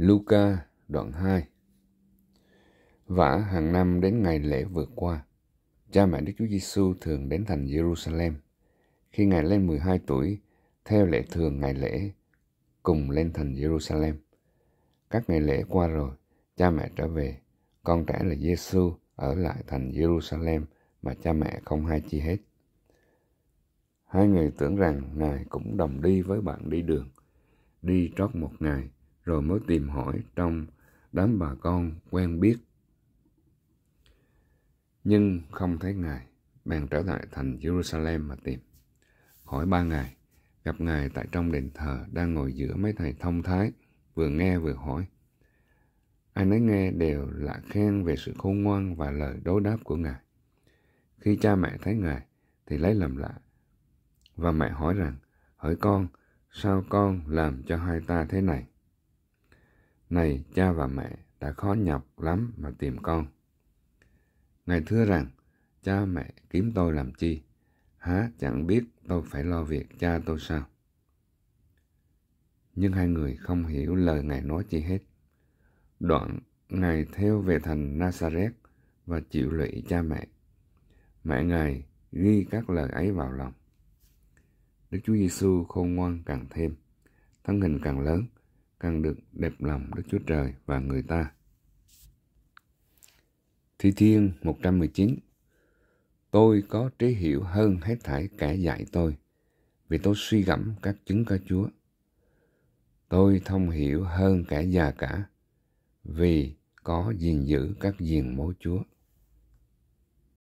Luca đoạn 2 Vả hàng năm đến ngày lễ vượt qua, cha mẹ Đức Chúa Giêsu thường đến thành Jerusalem. Khi Ngài lên 12 tuổi, theo lệ thường ngày lễ, cùng lên thành Jerusalem. Các ngày lễ qua rồi, cha mẹ trở về, con trẻ là Giêsu ở lại thành Jerusalem mà cha mẹ không hay chi hết. Hai người tưởng rằng Ngài cũng đồng đi với bạn đi đường, đi trót một ngày – rồi mới tìm hỏi trong đám bà con quen biết. Nhưng không thấy Ngài, bèn trở lại thành Jerusalem mà tìm. hỏi ba ngày, gặp Ngài tại trong đền thờ đang ngồi giữa mấy thầy thông thái, vừa nghe vừa hỏi. Ai nấy nghe đều lạ khen về sự khôn ngoan và lời đối đáp của Ngài. Khi cha mẹ thấy Ngài, thì lấy làm lạ. Và mẹ hỏi rằng, hỏi con, sao con làm cho hai ta thế này? Này cha và mẹ đã khó nhọc lắm mà tìm con. Ngài thưa rằng, cha mẹ kiếm tôi làm chi? Há chẳng biết tôi phải lo việc cha tôi sao? Nhưng hai người không hiểu lời Ngài nói chi hết. Đoạn, Ngài theo về thành Nazareth và chịu lụy cha mẹ. Mẹ Ngài ghi các lời ấy vào lòng. Đức Chúa Giêsu khôn ngoan càng thêm, thân hình càng lớn, càng được đẹp lòng Đức Chúa Trời và người ta. Thi Thiên 119 Tôi có trí hiểu hơn hết thảy kẻ dạy tôi, vì tôi suy gẫm các chứng có Chúa. Tôi thông hiểu hơn kẻ già cả, vì có gìn giữ các diền mối Chúa.